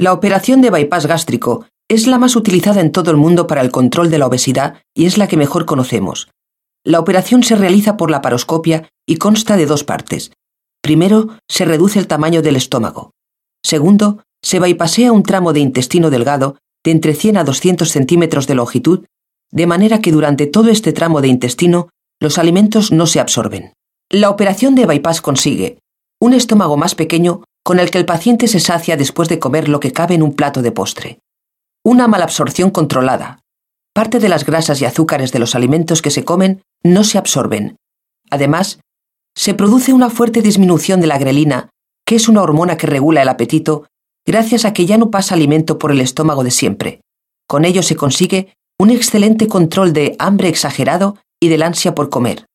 La operación de bypass gástrico es la más utilizada en todo el mundo para el control de la obesidad y es la que mejor conocemos. La operación se realiza por la paroscopia y consta de dos partes. Primero, se reduce el tamaño del estómago. Segundo, se bypasea un tramo de intestino delgado de entre 100 a 200 centímetros de longitud, de manera que durante todo este tramo de intestino los alimentos no se absorben. La operación de bypass consigue un estómago más pequeño con el que el paciente se sacia después de comer lo que cabe en un plato de postre. Una malabsorción controlada. Parte de las grasas y azúcares de los alimentos que se comen no se absorben. Además, se produce una fuerte disminución de la grelina, que es una hormona que regula el apetito, gracias a que ya no pasa alimento por el estómago de siempre. Con ello se consigue un excelente control de hambre exagerado y del ansia por comer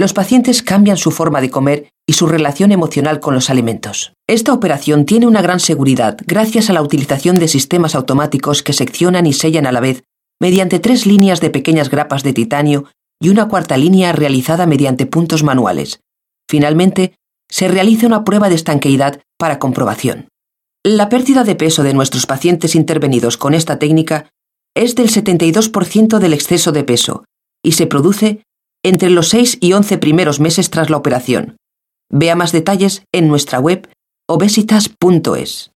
los pacientes cambian su forma de comer y su relación emocional con los alimentos. Esta operación tiene una gran seguridad gracias a la utilización de sistemas automáticos que seccionan y sellan a la vez mediante tres líneas de pequeñas grapas de titanio y una cuarta línea realizada mediante puntos manuales. Finalmente, se realiza una prueba de estanqueidad para comprobación. La pérdida de peso de nuestros pacientes intervenidos con esta técnica es del 72% del exceso de peso y se produce entre los 6 y 11 primeros meses tras la operación. Vea más detalles en nuestra web obesitas.es.